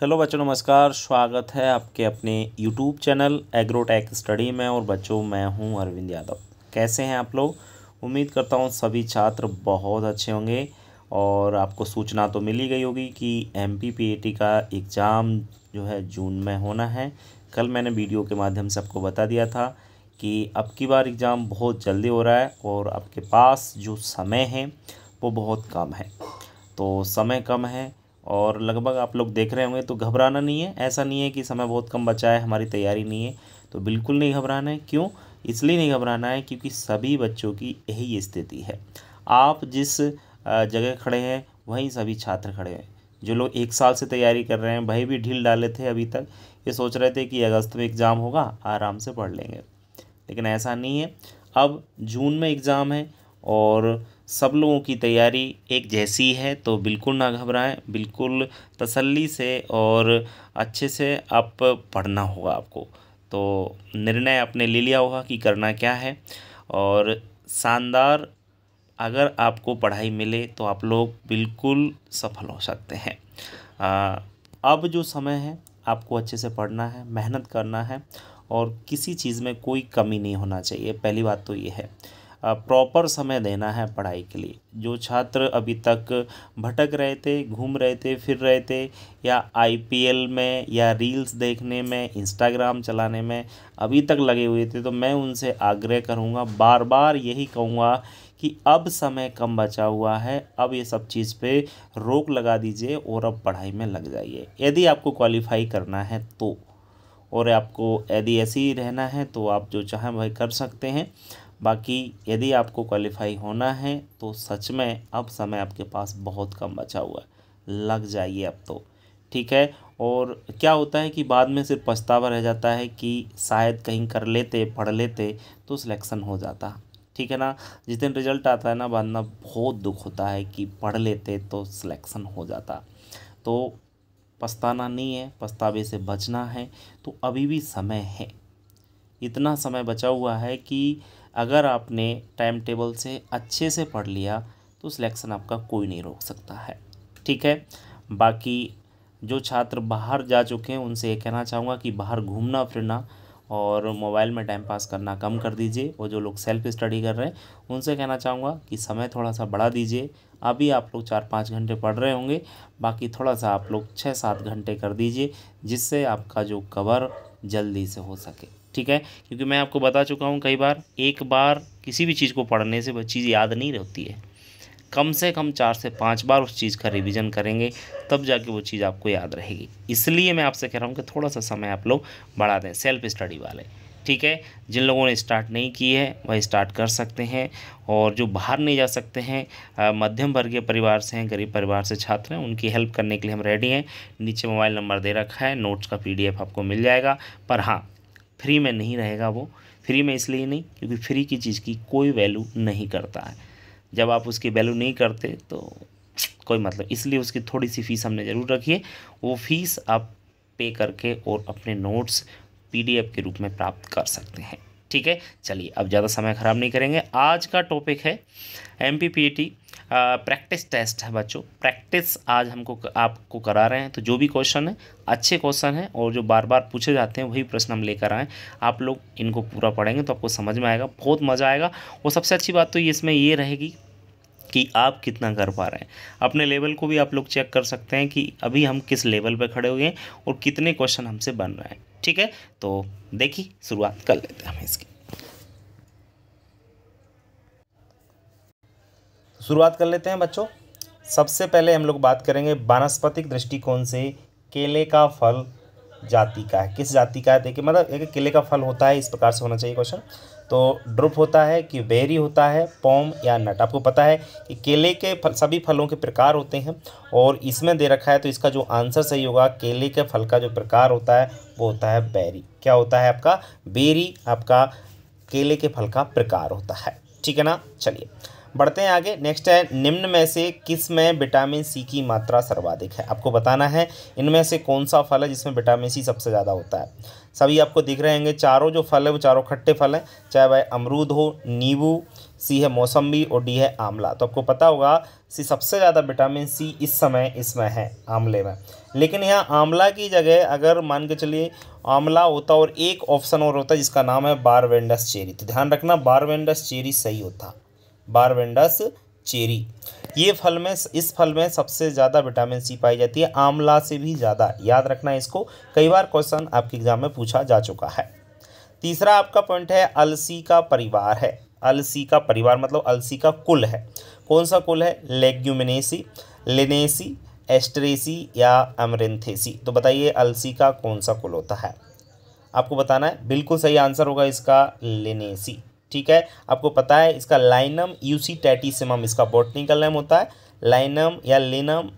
hello बच्चों नमस्कार स्वागत है आपके अपने यूट्यूब चैनल एग्रोटेक स्टडी में और बच्चों मैं हूं अरविंद यादव कैसे हैं आप लोग उम्मीद करता हूं सभी छात्र बहुत अच्छे होंगे और आपको सूचना तो मिली गई होगी कि एम पी का एग्ज़ाम जो है जून में होना है कल मैंने वीडियो के माध्यम से आपको बता दिया था कि अब की बार एग्ज़ाम बहुत जल्दी हो रहा है और आपके पास जो समय है वो बहुत कम है तो समय कम है और लगभग आप लोग देख रहे होंगे तो घबराना नहीं है ऐसा नहीं है कि समय बहुत कम बचा है हमारी तैयारी नहीं है तो बिल्कुल नहीं घबराना है क्यों इसलिए नहीं घबराना है क्योंकि सभी बच्चों की यही स्थिति है आप जिस जगह खड़े हैं वहीं सभी छात्र खड़े हैं जो लोग एक साल से तैयारी कर रहे हैं भाई भी ढील डाले थे अभी तक ये सोच रहे थे कि अगस्त में एग्ज़ाम होगा आराम से पढ़ लेंगे लेकिन ऐसा नहीं है अब जून में एग्ज़ाम है और सब लोगों की तैयारी एक जैसी है तो बिल्कुल ना घबराएं बिल्कुल तसल्ली से और अच्छे से आप पढ़ना होगा आपको तो निर्णय आपने ले लिया होगा कि करना क्या है और शानदार अगर आपको पढ़ाई मिले तो आप लोग बिल्कुल सफल हो सकते हैं आ, अब जो समय है आपको अच्छे से पढ़ना है मेहनत करना है और किसी चीज़ में कोई कमी नहीं होना चाहिए पहली बात तो ये है प्रॉपर समय देना है पढ़ाई के लिए जो छात्र अभी तक भटक रहे थे घूम रहे थे फिर रहे थे या आईपीएल में या रील्स देखने में इंस्टाग्राम चलाने में अभी तक लगे हुए थे तो मैं उनसे आग्रह करूँगा बार बार यही कहूँगा कि अब समय कम बचा हुआ है अब ये सब चीज़ पे रोक लगा दीजिए और अब पढ़ाई में लग जाइए यदि आपको क्वालिफाई करना है तो और आपको यदि ऐसे ही रहना है तो आप जो चाहें वही कर सकते हैं बाकी यदि आपको क्वालिफाई होना है तो सच में अब समय आपके पास बहुत कम बचा हुआ है लग जाइए अब तो ठीक है और क्या होता है कि बाद में सिर्फ पछतावा रह जाता है कि शायद कहीं कर लेते पढ़ लेते तो सिलेक्शन हो जाता ठीक है ना जिस दिन रिजल्ट आता है ना बाद में बहुत दुख होता है कि पढ़ लेते तो सिलेक्शन हो जाता तो पछताना नहीं है पछतावे से बचना है तो अभी भी समय है इतना समय बचा हुआ है कि अगर आपने टाइम टेबल से अच्छे से पढ़ लिया तो सिलेक्शन आपका कोई नहीं रोक सकता है ठीक है बाकी जो छात्र बाहर जा चुके हैं उनसे ये कहना चाहूँगा कि बाहर घूमना फिरना और मोबाइल में टाइम पास करना कम कर दीजिए और जो लोग सेल्फ स्टडी कर रहे हैं उनसे कहना चाहूँगा कि समय थोड़ा सा बढ़ा दीजिए अभी आप लोग चार पाँच घंटे पढ़ रहे होंगे बाकी थोड़ा सा आप लोग छः सात घंटे कर दीजिए जिससे आपका जो कवर जल्दी से हो सके ठीक है क्योंकि मैं आपको बता चुका हूँ कई बार एक बार किसी भी चीज़ को पढ़ने से वह चीज़ याद नहीं रहती है कम से कम चार से पाँच बार उस चीज़ का रिविज़न करेंगे तब जाके वो चीज़ आपको याद रहेगी इसलिए मैं आपसे कह रहा हूँ कि थोड़ा सा समय आप लोग बढ़ा दें सेल्फ स्टडी वाले ठीक है जिन लोगों ने स्टार्ट नहीं की है वह स्टार्ट कर सकते हैं और जो बाहर नहीं जा सकते हैं मध्यम वर्गीय परिवार से हैं गरीब परिवार से छात्र हैं उनकी हेल्प करने के लिए हम रेडी हैं नीचे मोबाइल नंबर दे रखा है नोट्स का पीडीएफ आपको मिल जाएगा पर हाँ फ्री में नहीं रहेगा वो फ्री में इसलिए नहीं क्योंकि फ्री की चीज़ की कोई वैल्यू नहीं करता है जब आप उसकी वैल्यू नहीं करते तो कोई मतलब इसलिए उसकी थोड़ी सी फ़ीस हमने ज़रूर रखी है वो फ़ीस आप पे करके और अपने नोट्स पीडीएफ के रूप में प्राप्त कर सकते हैं ठीक है चलिए अब ज़्यादा समय ख़राब नहीं करेंगे आज का टॉपिक है M P P T practice test है बच्चों प्रैक्टिस आज हमको आपको करा रहे हैं तो जो भी क्वेश्चन है अच्छे क्वेश्चन हैं और जो बार बार पूछे जाते हैं वही प्रश्न हम लेकर आएँ आप लोग इनको पूरा पढ़ेंगे तो आपको समझ में आएगा बहुत मज़ा आएगा और सबसे अच्छी बात तो इसमें ये रहेगी कि आप कितना कर पा रहे हैं अपने लेवल को भी आप लोग चेक कर सकते हैं कि अभी हम किस लेवल पर खड़े हुए हैं और कितने क्वेश्चन हमसे बन रहे हैं ठीक है तो देखिए शुरुआत कर लेते हैं हम इसकी शुरुआत कर लेते हैं बच्चों सबसे पहले हम लोग बात करेंगे वानस्पतिक दृष्टिकोण से केले का फल जाति का है किस जाति का है देखिए मतलब एक केले का फल होता है इस प्रकार से होना चाहिए क्वेश्चन तो ड्रुप होता है कि बेरी होता है पॉम या नट आपको पता है कि केले के फल सभी फलों के प्रकार होते हैं और इसमें दे रखा है तो इसका जो आंसर सही होगा केले के फल का जो प्रकार होता है वो होता है बेरी क्या होता है आपका बेरी आपका केले के फल का प्रकार होता है ठीक है ना चलिए बढ़ते हैं आगे नेक्स्ट है निम्न में से किस में विटामिन सी की मात्रा सर्वाधिक है आपको बताना है इनमें से कौन सा फल है जिसमें विटामिन सी सबसे ज़्यादा होता है सभी आपको दिख रहे होंगे चारों जो फल है वो चारों खट्टे फल हैं चाहे वह अमरूद हो नींबू सी है मौसम्बी और डी है आंवला तो आपको पता होगा सी सबसे ज़्यादा विटामिन सी इस समय इसमें है आंवले में लेकिन यहाँ आंवला की जगह अगर मान के चलिए आंवला होता और एक ऑप्शन और होता जिसका नाम है बारवेंडस चेरी तो ध्यान रखना बारवेंडस चेरी सही होता बारबेंडस चेरी ये फल में इस फल में सबसे ज़्यादा विटामिन सी पाई जाती है आंवला से भी ज़्यादा याद रखना इसको कई बार क्वेश्चन आपके एग्जाम में पूछा जा चुका है तीसरा आपका पॉइंट है अलसी का परिवार है अलसी का परिवार मतलब अलसी का कुल है कौन सा कुल है लेग्यूमिनेसी लिनेसी एस्ट्रेसी या अमरिंथेसी तो बताइए अलसी का कौन सा कुल होता है आपको बताना है बिल्कुल सही आंसर होगा इसका लिनेसी ठीक है आपको पता है इसका लाइनम यूसी टैटिसमम इसका बॉटनिकल नेम होता है लाइनम या लेनम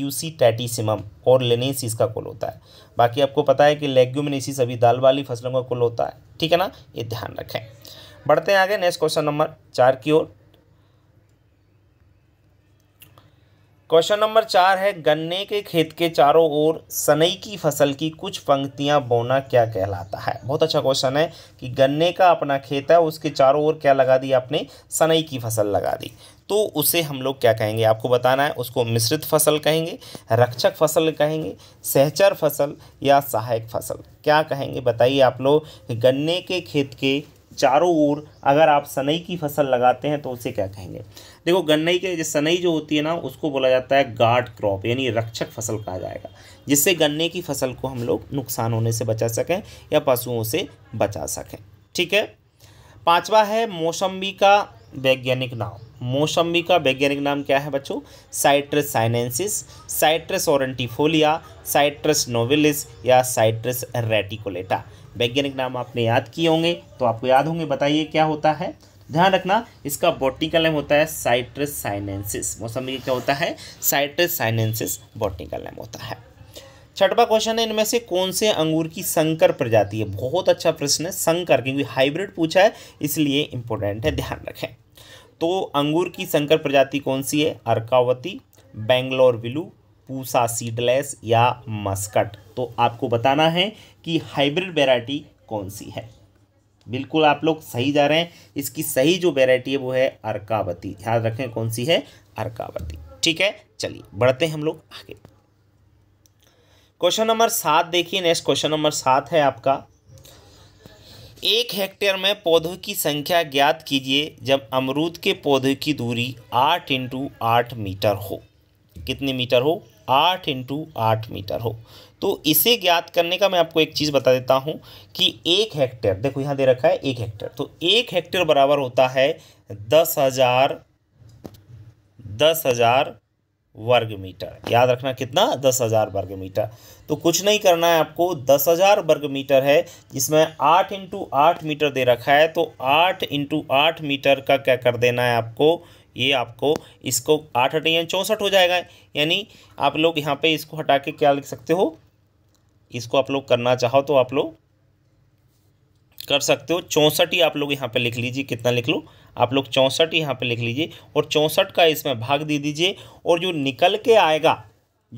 यूसी टैटिसमम और लेनेस इसका कुल होता है बाकी आपको पता है कि लेग्यूमिनेसिस सभी दाल वाली फसलों का कुल होता है ठीक है ना ये ध्यान रखें बढ़ते हैं आगे नेक्स्ट क्वेश्चन नंबर चार की ओर क्वेश्चन नंबर चार है गन्ने के खेत के चारों ओर सनई की फसल की कुछ पंक्तियां बोना क्या कहलाता है बहुत अच्छा क्वेश्चन है कि गन्ने का अपना खेत है उसके चारों ओर क्या लगा दी आपने सनई की फसल लगा दी तो उसे हम लोग क्या कहेंगे आपको बताना है उसको मिश्रित फसल कहेंगे रक्षक फसल कहेंगे सहचर फसल या सहायक फसल क्या कहेंगे बताइए आप लोग गन्ने के खेत के चारों ओर अगर आप सनई की फसल लगाते हैं तो उसे क्या कहेंगे देखो गन्ने के जो सनई जो होती है ना उसको बोला जाता है गार्ड क्रॉप यानी रक्षक फसल कहा जाएगा जिससे गन्ने की फसल को हम लोग नुकसान होने से बचा सकें या पशुओं से बचा सकें ठीक है पाँचवा है मौसम्बी का वैज्ञानिक नाम मौसम्बी का वैज्ञानिक नाम क्या है बच्चों Citrus sinensis Citrus aurantifolia Citrus nobilis या साइट्रस रेटिकोलेटा वैज्ञानिक नाम आपने याद किए होंगे तो आपको याद होंगे बताइए क्या होता है ध्यान रखना इसका बॉटिकल नेम होता है साइट्रस साइनेंसिस मौसमी क्या होता है साइट्रस साइनेंसिस बोटिकल नेम होता है छठवा क्वेश्चन है इनमें से कौन से अंगूर की संकर प्रजाति है बहुत अच्छा प्रश्न है संकर क्योंकि हाइब्रिड पूछा है इसलिए इंपॉर्टेंट है ध्यान रखें तो अंगूर की संकर प्रजाति कौन सी है अर्कावती बेंगलोर विलू पूसा सीडलेस या मस्कट तो आपको बताना है कि हाइब्रिड वेराइटी कौन सी है बिल्कुल आप लोग सही जा रहे हैं इसकी सही जो वेराइटी है वो है अर्कावती याद रखें कौन सी है अर्कावती ठीक है चलिए बढ़ते हैं हम लोग आगे क्वेश्चन नंबर सात देखिए नेक्स्ट क्वेश्चन नंबर सात है आपका एक हेक्टेयर में पौधों की संख्या ज्ञात कीजिए जब अमरूद के पौधे की दूरी आठ इंटू आठ मीटर हो कितने मीटर हो आठ इंटू आठ मीटर हो तो इसे ज्ञात करने का मैं आपको एक चीज़ बता देता हूँ कि एक हेक्टेयर देखो यहाँ दे रखा है एक हेक्टेयर तो एक हेक्टेयर बराबर होता है दस हज़ार दस हज़ार वर्ग मीटर याद रखना कितना दस हज़ार वर्ग मीटर तो कुछ नहीं करना है आपको दस हज़ार वर्ग मीटर है जिसमें आठ इंटू आठ मीटर दे रखा है तो आठ इंटू आठ मीटर का क्या कर देना है आपको ये आपको इसको आठ हटे चौंसठ हो जाएगा यानी आप लोग यहाँ पे इसको हटा के क्या लिख सकते हो इसको आप लोग करना चाहो तो आप लोग कर सकते हो चौंसठ ही आप लोग यहाँ पे लिख लीजिए कितना लिख लो आप लोग चौंसठ यहाँ पे लिख लीजिए और चौंसठ का इसमें भाग दे दीजिए और जो निकल के आएगा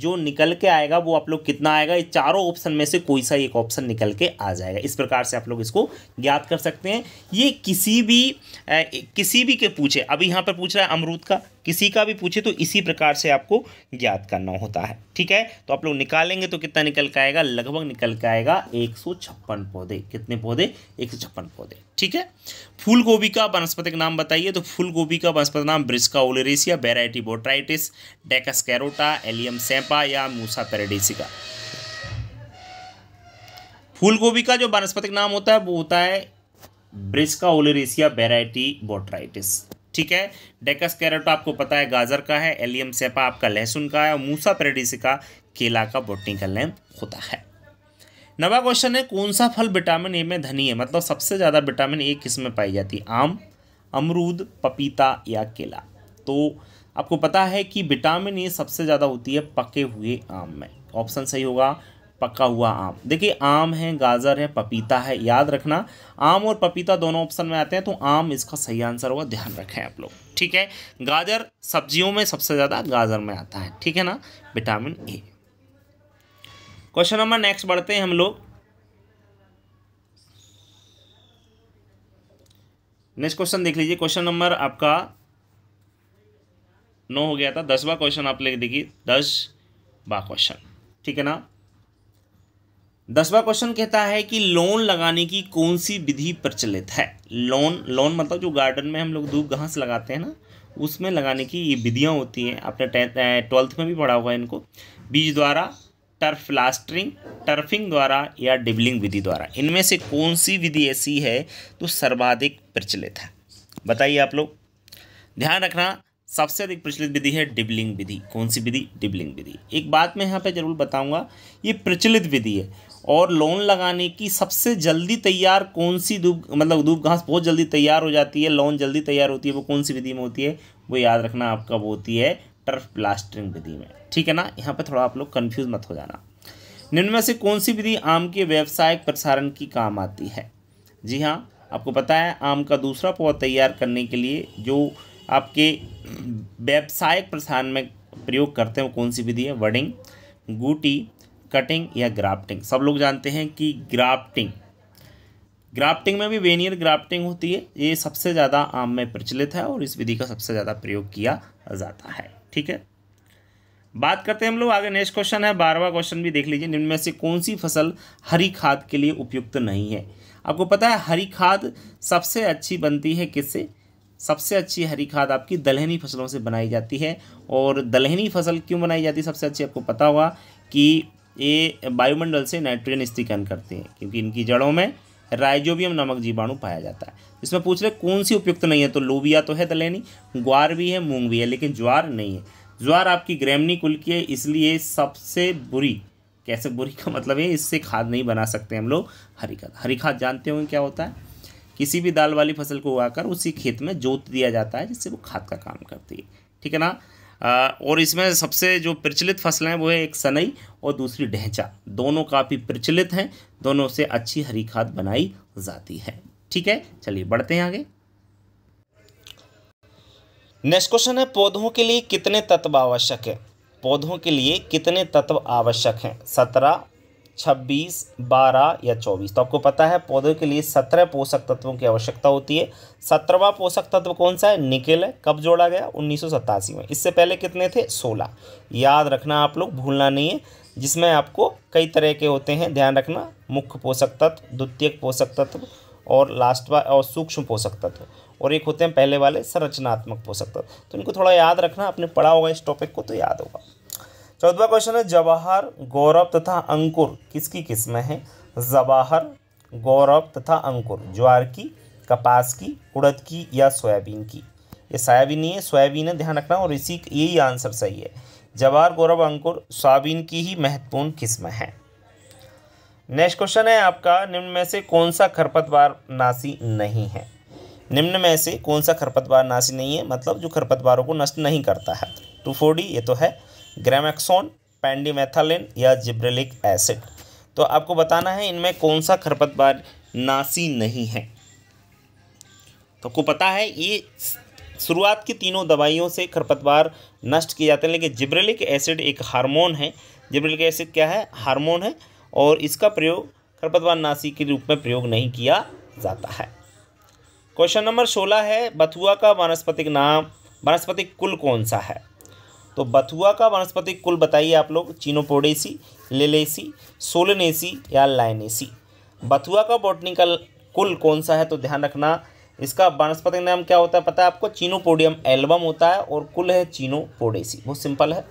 जो निकल के आएगा वो आप लोग कितना आएगा ये चारों ऑप्शन में से कोई सा एक ऑप्शन निकल के आ जाएगा इस प्रकार से आप लोग इसको ज्ञात कर सकते हैं ये किसी भी ए, किसी भी के पूछे अभी यहाँ पर पूछ रहा है अमरूद का किसी का भी पूछे तो इसी प्रकार से आपको ज्ञात करना होता है ठीक है तो आप लोग निकालेंगे तो कितना निकल के आएगा लगभग निकल के आएगा एक पौधे कितने पौधे एक पौधे ठीक है फूल गोभी का वनस्पतिक नाम बताइए तो फूल गोभी का वनस्पतिक नाम Brassica oleracea variety botrytis Daucus carota Allium cepa या मूसा पेरेडिसिका फूल गोभी का जो वनस्पतिक नाम होता है वो होता है ब्रिस्का ओलेरेसिया वेराइटी बोट्राइटिस ठीक है डेकस कैरेट तो आपको पता है गाजर का है एलियम सेपा आपका लहसुन का है और मूसा पेरेडिसिका केला का बोटनिकल नेम होता है नवा क्वेश्चन है कौन सा फल विटामिन ए में धनी है मतलब सबसे ज़्यादा विटामिन ए किस में पाई जाती है आम अमरूद पपीता या केला तो आपको पता है कि विटामिन ए सबसे ज़्यादा होती है पके हुए आम में ऑप्शन सही होगा पका हुआ आम देखिए आम है गाजर है पपीता है याद रखना आम और पपीता दोनों ऑप्शन में आते हैं तो आम इसका सही आंसर होगा ध्यान रखें आप लोग ठीक है गाजर सब्जियों में सबसे ज़्यादा गाजर में आता है ठीक है ना vitamin A question number next बढ़ते हैं हम लोग नेक्स्ट क्वेश्चन देख लीजिए क्वेश्चन नंबर आपका नौ हो गया था दसवा क्वेश्चन आप लेके देखिए दस बा क्वेश्चन ठीक है ना दसवा क्वेश्चन कहता है कि लोन लगाने की कौन सी विधि प्रचलित है लोन लोन मतलब जो गार्डन में हम लोग धूप घास लगाते हैं ना उसमें लगाने की ये विधियाँ होती हैं आपने ट्वेल्थ में भी पढ़ा होगा इनको बीज द्वारा टर्फ लास्टरिंग टर्फिंग द्वारा या डिबलिंग विधि द्वारा इनमें से कौन सी विधि ऐसी है तो सर्वाधिक प्रचलित है बताइए आप लोग ध्यान रखना सबसे अधिक प्रचलित विधि है डिबलिंग विधि कौन सी विधि डिबलिंग विधि एक बात मैं यहाँ पे जरूर बताऊँगा ये प्रचलित विधि है और लोन लगाने की सबसे जल्दी तैयार कौन सी दूब मतलब दूब घास बहुत जल्दी तैयार हो जाती है लोन जल्दी तैयार होती है वो कौन सी विधि में होती है वो याद रखना आपका वो होती है टर्फ ब्लास्टिंग विधि में ठीक है ना यहाँ पर थोड़ा आप लोग कन्फ्यूज मत हो जाना निम्न में से कौन सी विधि आम के व्यावसायिक प्रसारण की काम आती है जी हाँ आपको पता है आम का दूसरा पौधा तैयार करने के लिए जो आपके व्यावसायिक प्रसारण में प्रयोग करते हैं वो कौन सी विधि है वडिंग गूटी कटिंग या ग्राफ्टिंग सब लोग जानते हैं कि ग्राफ्टिंग ग्राफ्टिंग में भी वेनियर ग्राफ्टिंग होती है ये सबसे ज़्यादा आम में प्रचलित है और इस विधि का सबसे ज़्यादा प्रयोग किया जाता है ठीक है बात करते हैं हम लोग आगे नेक्स्ट क्वेश्चन है बारहवा क्वेश्चन भी देख लीजिए निम्न से कौन सी फसल हरी खाद के लिए उपयुक्त नहीं है आपको पता है हरी खाद सबसे अच्छी बनती है किससे सबसे अच्छी हरी खाद आपकी दलहनी फसलों से बनाई जाती है और दलहनी फसल क्यों बनाई जाती है सबसे अच्छी आपको पता होगा कि ये वायुमंडल से नाइट्रोजन स्थिकरण करते हैं क्योंकि इनकी जड़ों में राइजोबियम नामक जीवाणु पाया जाता है इसमें पूछ रहे कौन सी उपयुक्त नहीं है तो लोबिया तो है दलैनी ग्वार भी है मूंग भी है लेकिन ज्वार नहीं है ज्वार आपकी ग्रैमनी कुल की है इसलिए सबसे बुरी कैसे बुरी का मतलब है इससे खाद नहीं बना सकते हम लोग हरी खाद हरी खाद जानते होंगे क्या होता है किसी भी दाल वाली फसल को उगाकर उसी खेत में जोत दिया जाता है जिससे वो खाद का काम करती है ठीक है ना और इसमें सबसे जो प्रचलित फसलें हैं वो है एक सनई और दूसरी ढेंचा दोनों काफ़ी प्रचलित हैं दोनों से अच्छी हरी खाद बनाई जाती है ठीक है चलिए बढ़ते हैं आगे नेक्स्ट क्वेश्चन है पौधों के लिए कितने तत्व आवश्यक है पौधों के लिए कितने तत्व आवश्यक हैं सत्रह छब्बीस बारह या चौबीस तो आपको पता है पौधों के लिए सत्रह पोषक तत्वों की आवश्यकता होती है सत्रहवा पोषक तत्व कौन सा है निकेल है कब जोड़ा गया उन्नीस में इससे पहले कितने थे सोलह याद रखना आप लोग भूलना नहीं है जिसमें आपको कई तरह के होते हैं ध्यान रखना मुख्य पोषक तत्व द्वितीयक पोषक तत्व और लास्ट वा और सूक्ष्म पोषक तत्व और एक होते हैं पहले वाले संरचनात्मक पोषक तत्व तो इनको थोड़ा याद रखना आपने पढ़ा होगा इस टॉपिक को तो याद होगा चौदवा क्वेश्चन है जवाहर गौरव तथा अंकुर किसकी किस्म है जवाहर गौरव तथा अंकुर ज्वार की कपास की उड़द की या सोयाबीन की ये सोयाबीन नहीं है सोयाबीन है ध्यान रखना और इसी यही आंसर सही है जवाहर गौरव अंकुर सोयाबीन की ही महत्वपूर्ण किस्म है नेक्स्ट क्वेश्चन है आपका निम्न में से कौन सा खरपतवार नासी नहीं है निम्न में से कौन सा खरपतवार नासी नहीं है मतलब जो खरपतवारों को नष्ट नहीं करता है टू फोर डी ये तो है ग्रेमेक्सोन पेंडीमेथालिन या जिब्रेलिक एसिड तो आपको बताना है इनमें कौन सा खरपतवार नासी नहीं है तो आपको पता है ये शुरुआत की तीनों दवाइयों से खरपतवार नष्ट किए जाते हैं लेकिन जिब्रेलिक एसिड एक हार्मोन है जिब्रेलिक एसिड क्या है हार्मोन है और इसका प्रयोग खरपतवार नासी के रूप में प्रयोग नहीं किया जाता है क्वेश्चन नंबर सोलह है बथुआ का वनस्पतिक नाम वनस्पतिक कुल कौन सा है तो बथुआ का वनस्पति कुल बताइए आप लोग चीनोपोडेसी लेलेसी सोलनेसी या लाइनेसी बथुआ का बॉटनिकल कुल कौन सा है तो ध्यान रखना इसका वनस्पति नाम क्या होता है पता है आपको चीनोपोडियम एल्बम होता है और कुल है चीनोपोडेसी बहुत सिंपल है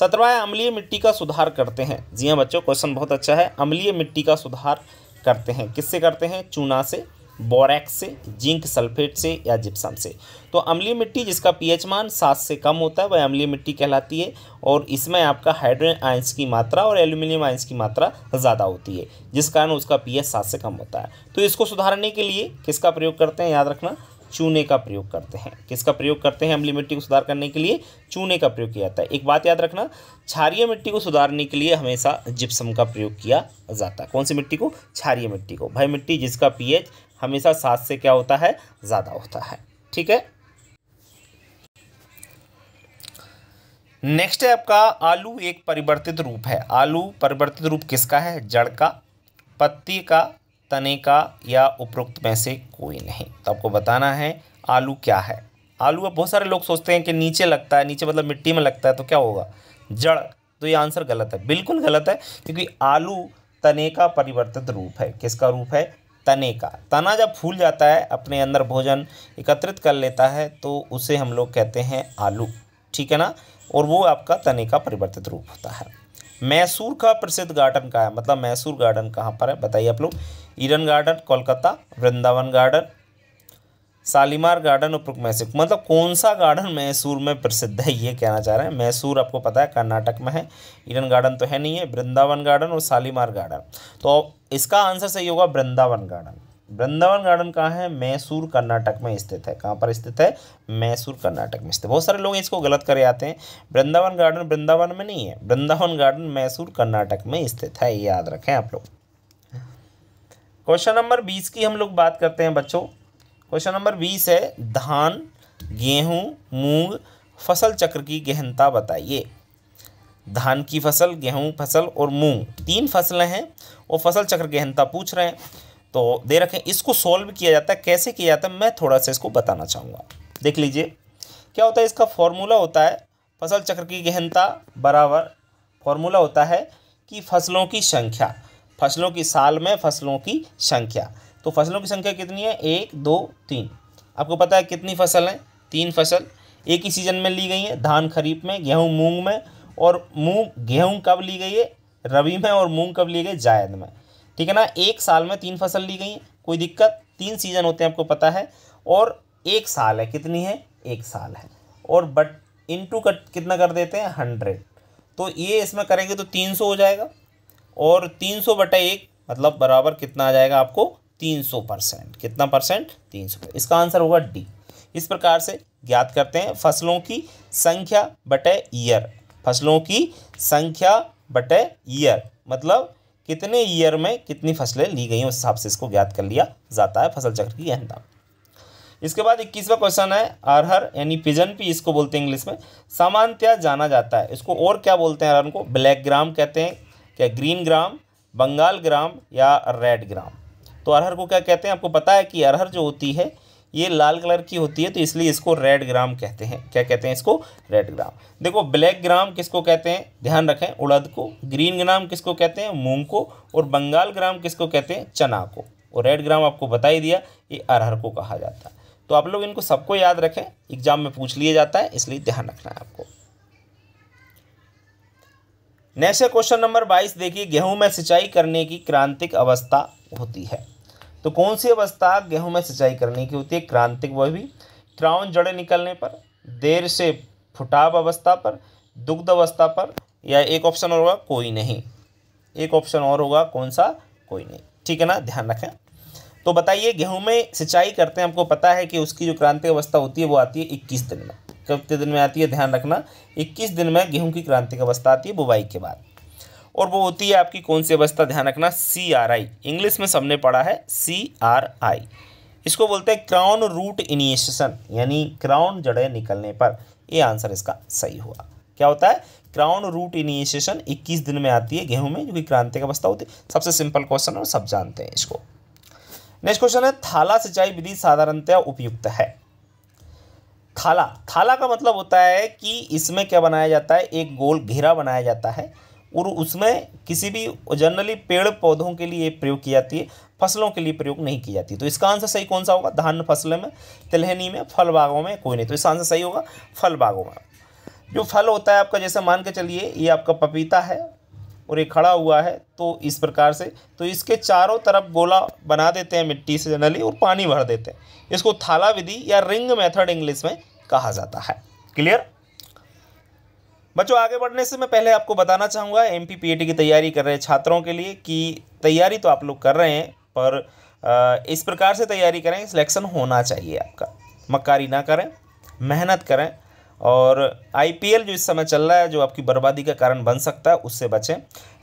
सत्रवा है अम्लीय मिट्टी का सुधार करते हैं जी हाँ बच्चों क्वेश्चन बहुत अच्छा है अम्लीय मिट्टी का सुधार करते हैं किससे करते हैं चूना से बोरेक्स से जिंक सल्फेट से या जिप्सम से तो अम्लीय मिट्टी जिसका पीएच मान सात से कम होता है वह अम्लीय मिट्टी कहलाती है और इसमें आपका हाइड्रोजन आयंस की मात्रा और एल्यूमिनियम आयंस की मात्रा ज़्यादा होती है जिस कारण उसका पीएच सात से कम होता है तो इसको सुधारने के लिए किसका प्रयोग करते हैं याद रखना चूने का प्रयोग करते हैं किसका प्रयोग करते हैं अम्लीय मिट्टी को सुधार करने के लिए चूने का प्रयोग किया जाता है एक बात याद रखना क्षारीय मिट्टी को सुधारने के लिए हमेशा जिप्सम का प्रयोग किया जाता है कौन सी मिट्टी को क्षारीय मिट्टी को भाई मिट्टी जिसका पीएच हमेशा सात से क्या होता है ज़्यादा होता है ठीक है नेक्स्ट है आपका आलू एक परिवर्तित रूप है आलू परिवर्तित रूप किसका है जड़ का पत्ती का तने का या उपरोक्त में से कोई नहीं तो आपको बताना है आलू क्या है आलू अब बहुत सारे लोग सोचते हैं कि नीचे लगता है नीचे मतलब मिट्टी में लगता है तो क्या होगा जड़ तो ये आंसर गलत है बिल्कुल गलत है क्योंकि आलू तने का परिवर्तित रूप है किसका रूप है तने का तना जब फूल जाता है अपने अंदर भोजन एकत्रित कर लेता है तो उसे हम लोग कहते हैं आलू ठीक है ना और वो आपका तने का परिवर्तित रूप होता है मैसूर का प्रसिद्ध गार्डन कहाँ है मतलब मैसूर गार्डन कहाँ पर है बताइए आप लोग Eden garden Kolkata Vrindavan garden Shalimar garden उपरुक्त मैसूर मतलब कौन सा गार्डन मैसूर में प्रसिद्ध है ये कहना चाह रहे हैं मैसूर आपको पता है कर्नाटक में है ईडन गार्डन तो है नहीं है वृंदावन गार्डन और शालीमार गार्डन तो इसका आंसर सही होगा वृंदावन गार्डन वृंदावन गार्डन कहाँ है मैसूर कर्नाटक में स्थित है कहाँ पर स्थित है मैसूर कर्नाटक में स्थित बहुत सारे लोग इसको गलत कर आते हैं वृंदावन गार्डन वृंदावन में नहीं है वृंदावन गार्डन मैसूर कर्नाटक में स्थित है याद रखें आप लोग क्वेश्चन नंबर बीस की हम लोग बात करते हैं बच्चों क्वेश्चन नंबर बीस है धान गेहूँ मूंग फसल चक्र की गहनता बताइए धान की फसल गेहूँ फसल और मूंग तीन फसलें हैं और फसल चक्र गहनता पूछ रहे हैं तो दे रखें इसको सॉल्व किया जाता है कैसे किया जाता है मैं थोड़ा सा इसको बताना चाहूँगा देख लीजिए क्या होता है इसका फॉर्मूला होता है फसल चक्र की गहनता बराबर फॉर्मूला होता है कि फसलों की संख्या फसलों की साल में फसलों की संख्या तो फसलों की संख्या कितनी है एक दो तीन आपको पता है कितनी फसल हैं तीन फसल एक ही सीज़न में ली गई है धान खरीफ में गेहूँ मूंग में और मूंग गेहूँ कब ली गई है रबी में और मूंग कब ली गई जायद में ठीक है ना एक साल में तीन फसल ली गई कोई दिक्कत तीन सीज़न होते हैं आपको पता है और एक साल है कितनी है एक साल है और बट इंटू कट कितना कर देते हैं हंड्रेड तो ये इसमें करेंगे तो तीन सौ हो जाएगा और तीन सौ बटा एक मतलब बराबर कितना आ जाएगा आपको तीन सौ परसेंट कितना परसेंट तीन सौ इसका आंसर होगा डी इस प्रकार से ज्ञात करते हैं फसलों की संख्या बटे ईयर फसलों की संख्या बटे ईयर मतलब कितने ईयर में कितनी फसलें ली गई हैं उस हिसाब से इसको ज्ञात कर लिया जाता है फसल चक्र की अहमता इसके बाद इक्कीसवा क्वेश्चन है अरहर यानी पिजन पी इसको बोलते हैं इंग्लिश में सामान्यतया जाना जाता है इसको और क्या बोलते हैं अरहर को ब्लैक ग्राम कहते हैं क्या ग्रीन ग्राम बंगाल ग्राम या रेड ग्राम तो अरहर को क्या कहते हैं आपको पता है कि अरहर जो होती है ये लाल कलर की होती है तो इसलिए इसको रेड ग्राम कहते हैं क्या कहते हैं इसको रेड ग्राम देखो ब्लैक ग्राम किसको कहते हैं ध्यान रखें उड़द को ग्रीन ग्राम किसको कहते हैं मूंग को और बंगाल ग्राम किसको कहते हैं चना को और रेड ग्राम आपको बता ही दिया ये अरहर को कहा जाता है तो आप लोग इनको सबको याद रखें एग्जाम में पूछ लिया जाता है इसलिए ध्यान रखना है आपको नेक्स्ट क्वेश्चन नंबर बाईस देखिए गेहूं में सिंचाई करने की क्रांतिक अवस्था होती है तो कौन सी अवस्था गेहूं में सिंचाई करने की होती है क्रांतिक वह भी क्राउन जड़े निकलने पर देर से फुटाव अवस्था पर दुग्ध अवस्था पर या एक ऑप्शन और होगा कोई नहीं एक ऑप्शन और होगा कौन सा कोई नहीं ठीक है ना ध्यान रखें तो बताइए गेहूं में सिंचाई करते हैं आपको पता है कि उसकी जो क्रांतिक अवस्था होती है वो आती है इक्कीस दिन में कितने दिन में आती है ध्यान रखना इक्कीस दिन में गेहूँ की क्रांतिक अवस्था आती है बुवाई के बाद और वो होती है आपकी कौन सी अवस्था ध्यान रखना सी आर आई इंग्लिश में सबने पढ़ा है सी आर आई इसको बोलते हैं क्राउन रूट इनिशिएशन यानी क्राउन जड़ें निकलने पर ये आंसर इसका सही हुआ क्या होता है क्राउन रूट इनिशिएशन 21 दिन में आती है गेहूं में जो कि क्रांति का अवस्था होती है सबसे सिंपल क्वेश्चन और सब जानते हैं इसको नेक्स्ट क्वेश्चन है थाला सिंचाई विधि साधारणतया उपयुक्त है थाला थाला का मतलब होता है कि इसमें क्या बनाया जाता है एक गोल घेरा बनाया जाता है और उसमें किसी भी जनरली पेड़ पौधों के लिए प्रयोग की जाती है फसलों के लिए प्रयोग नहीं की जाती तो इसका आंसर सही कौन सा होगा धान फसलों में तिलहनी में फल बागों में कोई नहीं तो इसका आंसर सही होगा फल बागों में जो फल होता है आपका जैसे मान के चलिए ये आपका पपीता है और ये खड़ा हुआ है तो इस प्रकार से तो इसके चारों तरफ गोला बना देते हैं मिट्टी से जनरली और पानी भर देते हैं इसको थाला विधि या रिंग मेथड इंग्लिश में कहा जाता है क्लियर बच्चों आगे बढ़ने से मैं पहले आपको बताना चाहूँगा एम पी की तैयारी कर रहे छात्रों के लिए कि तैयारी तो आप लोग कर रहे हैं पर इस प्रकार से तैयारी करें सिलेक्शन होना चाहिए आपका मक्कारी ना करें मेहनत करें और आईपीएल जो इस समय चल रहा है जो आपकी बर्बादी का कारण बन सकता है उससे बचें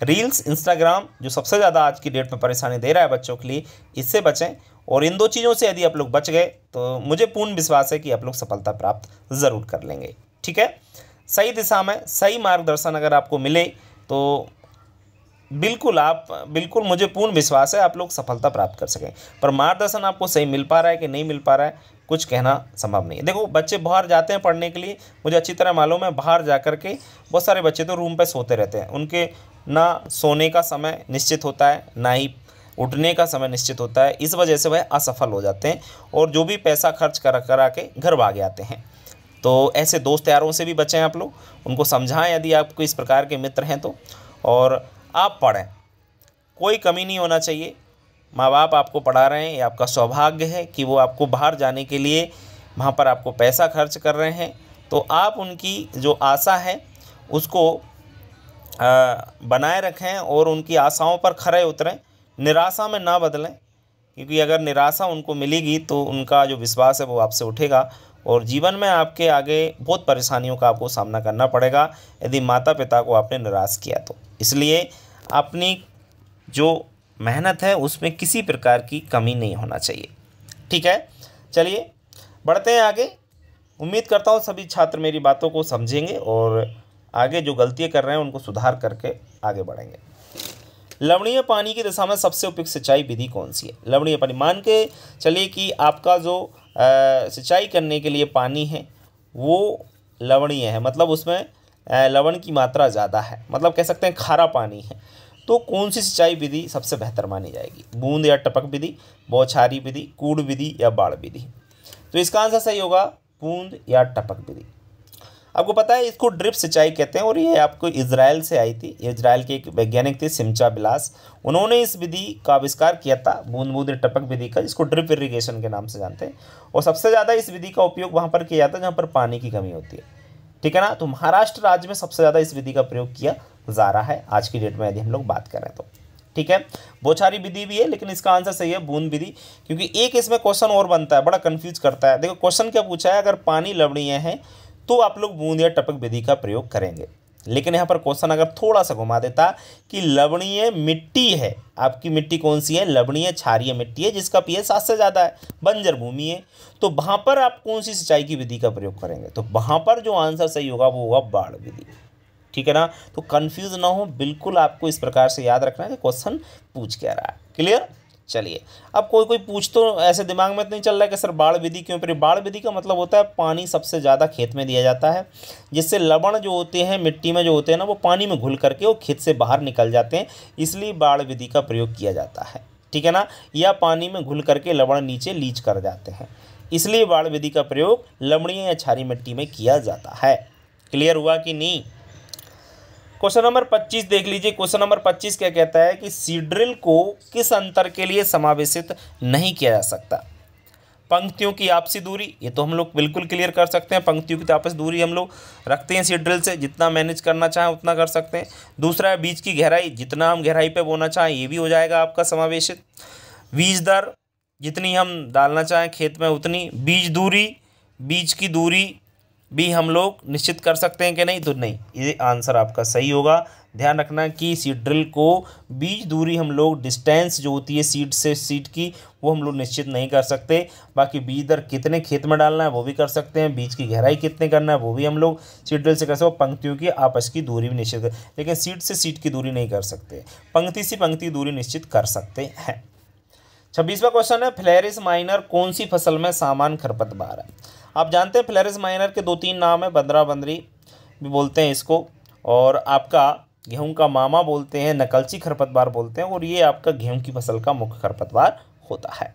रील्स इंस्टाग्राम जो सबसे ज़्यादा आज की डेट में परेशानी दे रहा है बच्चों के लिए इससे बचें और इन दो चीज़ों से यदि आप लोग बच गए तो मुझे पूर्ण विश्वास है कि आप लोग सफलता प्राप्त ज़रूर कर लेंगे ठीक है सही दिशा में सही मार्गदर्शन अगर आपको मिले तो बिल्कुल आप बिल्कुल मुझे पूर्ण विश्वास है आप लोग सफलता प्राप्त कर सकें पर मार्गदर्शन आपको सही मिल पा रहा है कि नहीं मिल पा रहा है कुछ कहना संभव नहीं है देखो बच्चे बाहर जाते हैं पढ़ने के लिए मुझे अच्छी तरह मालूम है बाहर जा कर के बहुत सारे बच्चे तो रूम पर सोते रहते हैं उनके ना सोने का समय निश्चित होता है ना ही उठने का समय निश्चित होता है इस वजह से वह असफल हो जाते हैं और जो भी पैसा खर्च कर करा के घर भागे आते हैं तो ऐसे दोस्त यारों से भी बचें आप लोग उनको समझाएं यदि आपको इस प्रकार के मित्र हैं तो और आप पढ़ें कोई कमी नहीं होना चाहिए माँ बाप आपको पढ़ा रहे हैं ये आपका सौभाग्य है कि वो आपको बाहर जाने के लिए वहाँ पर आपको पैसा खर्च कर रहे हैं तो आप उनकी जो आशा है उसको बनाए रखें और उनकी आशाओं पर खड़े उतरें निराशा में ना बदलें क्योंकि अगर निराशा उनको मिलेगी तो उनका जो विश्वास है वो आपसे उठेगा और जीवन में आपके आगे बहुत परेशानियों का आपको सामना करना पड़ेगा यदि माता पिता को आपने निराश किया तो इसलिए अपनी जो मेहनत है उसमें किसी प्रकार की कमी नहीं होना चाहिए ठीक है चलिए बढ़ते हैं आगे उम्मीद करता हूँ सभी छात्र मेरी बातों को समझेंगे और आगे जो गलतियाँ कर रहे हैं उनको सुधार करके आगे बढ़ेंगे लवणीय पानी की दिशा में सबसे उपयुक्त सिंचाई विधि कौन सी है लवणीय पानी मान के चलिए कि आपका जो सिंचाई करने के लिए पानी है वो लवणीय है मतलब उसमें लवण की मात्रा ज़्यादा है मतलब कह सकते हैं खारा पानी है तो कौन सी सिंचाई विधि सबसे बेहतर मानी जाएगी बूंद या टपक विधि बौछारी विधि कूड़ विधि या बाढ़ विधि तो इसका आंसर सही होगा बूंद या टपक विधि आपको पता है इसको ड्रिप सिंचाई कहते हैं और ये आपको इसराइल से आई थी इसराइल के एक वैज्ञानिक थे सिमचा बिलास उन्होंने इस विधि का आविष्कार किया था बूंद बूंद टपक विधि का जिसको ड्रिप इरीगेशन के नाम से जानते हैं और सबसे ज़्यादा इस विधि का उपयोग वहाँ पर किया जाता है जहाँ पर पानी की कमी होती है ठीक है ना तो महाराष्ट्र राज्य में सबसे ज़्यादा इस विधि का प्रयोग किया जा रहा है आज की डेट में यदि हम लोग बात करें तो ठीक है बोछारी विधि भी है लेकिन इसका आंसर सही है बूंद विधि क्योंकि एक इसमें क्वेश्चन और बनता है बड़ा कन्फ्यूज करता है देखो क्वेश्चन क्या पूछा है अगर पानी लवणीय है तो आप लोग बूंद या टपक विधि का प्रयोग करेंगे लेकिन यहाँ पर क्वेश्चन अगर थोड़ा सा घुमा देता कि लवणीय मिट्टी है आपकी मिट्टी कौन सी है लवणीय क्षारीय मिट्टी है जिसका पीएच सात से ज़्यादा है बंजर भूमि है तो वहाँ पर आप कौन सी सिंचाई की विधि का प्रयोग करेंगे तो वहाँ पर जो आंसर सही होगा वो होगा बाढ़ विधि ठीक है ना तो कन्फ्यूज़ ना हो बिल्कुल आपको इस प्रकार से याद रखना है कि क्वेश्चन पूछ आ रहा है क्लियर चलिए अब कोई कोई पूछ तो ऐसे दिमाग में तो नहीं चल रहा है कि सर बाढ़ विधि क्यों पर बाढ़ विधि का मतलब होता है पानी सबसे ज़्यादा खेत में दिया जाता है जिससे लवण जो होते हैं मिट्टी में जो होते हैं ना वो पानी में घुल करके वो खेत से बाहर निकल जाते हैं इसलिए बाढ़ विधि का प्रयोग किया जाता है ठीक है ना या पानी में घुल करके लवण नीचे लीच कर जाते हैं इसलिए बाढ़ विधि का प्रयोग लवणीय या छारी मिट्टी में किया जाता है क्लियर हुआ कि नहीं क्वेश्चन नंबर 25 देख लीजिए क्वेश्चन नंबर 25 क्या कहता है कि सीड्रिल को किस अंतर के लिए समावेशित नहीं किया जा सकता पंक्तियों की आपसी दूरी ये तो हम लोग बिल्कुल क्लियर कर सकते हैं पंक्तियों की तो आपसी दूरी हम लोग रखते हैं सीड्रिल से जितना मैनेज करना चाहें उतना कर सकते हैं दूसरा है बीज की गहराई जितना हम गहराई पर बोना चाहें ये भी हो जाएगा आपका समावेशित बीज दर जितनी हम डालना चाहें खेत में उतनी बीज दूरी बीज की दूरी भी हम लोग निश्चित कर सकते हैं कि नहीं तो नहीं ये आंसर आपका सही होगा ध्यान रखना कि सीड ड्रिल को बीज दूरी हम लोग डिस्टेंस जो होती है सीड से सीड की वो हम लोग निश्चित नहीं कर सकते बाकी बीज दर कितने खेत में डालना है वो भी कर सकते हैं बीज की गहराई कितने करना है वो भी हम लोग सीड ड्रिल से कर सकते हैं पंक्तियों की आपस की दूरी भी निश्चित कर लेकिन सीट से सीट की दूरी नहीं कर सकते पंक्ति से पंक्ति दूरी निश्चित कर सकते हैं छब्बीसवा क्वेश्चन है फ्लैरिस माइनर कौन सी फसल में सामान खरपतवार है आप जानते हैं फ्लैरिस माइनर के दो तीन नाम है बंदरा बंदरी भी बोलते हैं इसको और आपका गेहूं का मामा बोलते हैं नकलची खरपतवार बोलते हैं और ये आपका गेहूं की फसल का मुख्य खरपतवार होता है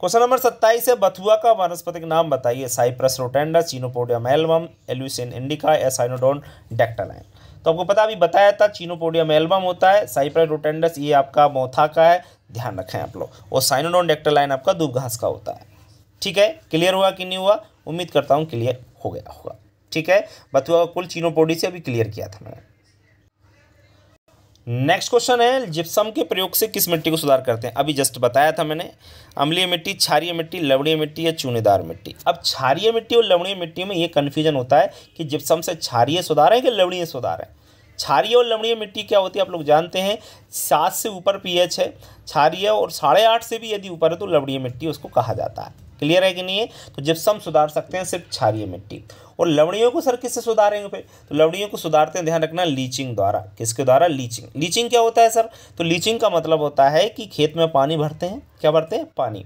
क्वेश्चन नंबर सत्ताईस है बथुआ का वनस्पतिक नाम बताइए Cyperus rotundus Chenopodium album Eleusine indica Cynodon dactylon तो आपको पता अभी बताया था चीनोपोडियम एल्बम होता है साइप्रस रोटेंडस ये आपका मोथा का है ध्यान रखें आप लोग और साइनोडोन डेक्टालाइन आपका घास का होता है ठीक है क्लियर हुआ कि नहीं हुआ उम्मीद करता हूँ क्लियर हो गया होगा ठीक है बथुआ कुल चीनोपोडी से अभी क्लियर किया था मैंने नेक्स्ट क्वेश्चन है जिप्सम के प्रयोग से किस मिट्टी को सुधार करते हैं अभी जस्ट बताया था मैंने अम्लीय मिट्टी क्षारीय मिट्टी लवणीय मिट्टी या चूनेदार मिट्टी अब क्षारीय मिट्टी और लवणीय मिट्टी में ये कन्फ्यूजन होता है कि जिप्सम से क्षारीय सुधार है कि लवणीय सुधार है क्षारीय और लवणीय मिट्टी क्या होती है आप लोग जानते हैं सात से ऊपर पी है क्षारीय और साढ़े आठ से भी यदि ऊपर है तो लवणीय मिट्टी उसको कहा जाता है क्लियर है कि नहीं है तो जिप्सम सुधार सकते हैं सिर्फ क्षारिय मिट्टी और लवणियों को सर किससे सुधारेंगे फिर तो लवणियों को सुधारते हैं ध्यान रखना लीचिंग द्वारा किसके द्वारा लीचिंग लीचिंग क्या होता है सर तो लीचिंग का मतलब होता है कि खेत में पानी भरते हैं क्या भरते हैं पानी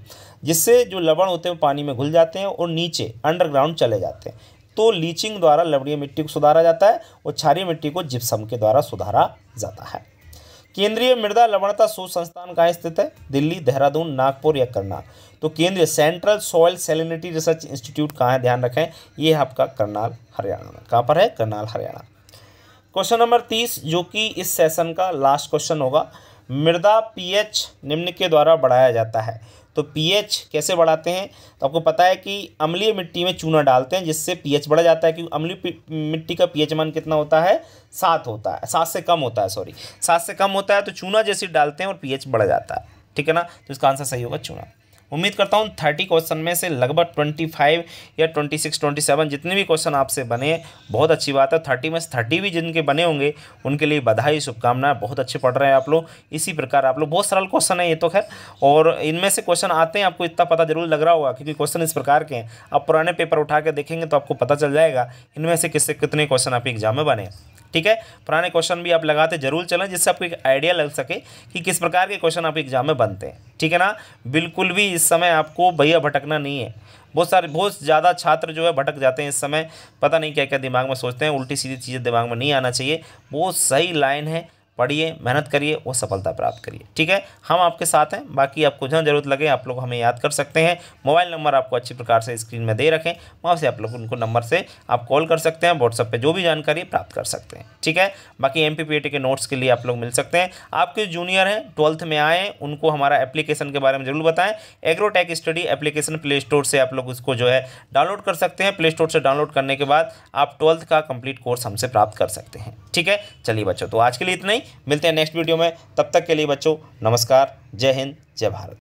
जिससे जो लवण होते हैं पानी में घुल जाते हैं और नीचे अंडरग्राउंड चले जाते हैं तो लीचिंग द्वारा लवणीय मिट्टी को सुधारा जाता है और क्षारीय मिट्टी को जिप्सम के द्वारा सुधारा जाता है केंद्रीय मृदा लवणता शोध संस्थान कहाँ स्थित है दिल्ली देहरादून नागपुर या करनाल तो केंद्रीय central soil salinity research institute कहाँ है ध्यान रखें ये है आपका करनाल हरियाणा में कहाँ पर है करनाल हरियाणा क्वेश्चन नंबर तीस जो कि इस सेशन का लास्ट क्वेश्चन होगा मृदा पीएच निम्न के द्वारा बढ़ाया जाता है तो पीएच कैसे बढ़ाते हैं तो आपको पता है कि अम्लीय मिट्टी में चूना डालते हैं जिससे पीएच बढ़ जाता है क्योंकि अम्लीय मिट्टी का पीएच मान कितना होता है सात होता है सात से कम होता है सॉरी सात से कम होता है तो चूना जैसे डालते हैं और पीएच बढ़ जाता है ठीक है ना तो इसका आंसर सही होगा चूना उम्मीद करता हूँ थर्टी क्वेश्चन में से लगभग ट्वेंटी फाइव या ट्वेंटी सिक्स ट्वेंटी सेवन जितने भी क्वेश्चन आपसे बने बहुत अच्छी बात है थर्टी में से थर्टी भी जिनके बने होंगे उनके लिए बधाई शुभकामनाएं बहुत अच्छे पढ़ रहे हैं आप लोग इसी प्रकार आप लोग बहुत सरल क्वेश्चन है ये तो खैर और इनमें से क्वेश्चन आते हैं आपको इतना पता जरूर लग रहा होगा क्योंकि क्वेश्चन इस प्रकार के हैं आप पुराने पेपर उठा के देखेंगे तो आपको पता चल जाएगा इनमें से किससे कितने क्वेश्चन आपके एग्जाम में बने ठीक है पुराने क्वेश्चन भी आप लगाते जरूर चलें जिससे आपको एक आइडिया लग सके कि किस प्रकार के क्वेश्चन आपके एग्जाम में बनते हैं ठीक है ना बिल्कुल भी इस समय आपको भैया भटकना नहीं है बहुत सारे बहुत ज़्यादा छात्र जो है भटक जाते हैं इस समय पता नहीं क्या क्या दिमाग में सोचते हैं उल्टी सीधी चीज़ें दिमाग में नहीं आना चाहिए बहुत सही लाइन है पढ़िए मेहनत करिए और सफलता प्राप्त करिए ठीक है हम आपके साथ हैं बाकी आपको जहाँ ज़रूरत लगे आप लोग हमें याद कर सकते हैं मोबाइल नंबर आपको अच्छी प्रकार से स्क्रीन में दे रखें वहाँ से आप लोग उनको नंबर से आप कॉल कर सकते हैं व्हाट्सअप पर जो भी जानकारी प्राप्त कर सकते हैं ठीक है बाकी एम के नोट्स के लिए आप लोग मिल सकते हैं आपके जूनियर हैं ट्वेल्थ में आए उनको हमारा एप्लीकेशन के बारे में जरूर बताएं Agrotech study application play store से आप लोग उसको जो है डाउनलोड कर सकते हैं प्ले स्टोर से डाउनलोड करने के बाद आप ट्वेल्थ का कंप्लीट कोर्स हमसे प्राप्त कर सकते हैं ठीक है चलिए बच्चों तो आज के लिए इतना ही मिलते हैं नेक्स्ट वीडियो में तब तक के लिए बच्चों नमस्कार जय हिंद जय भारत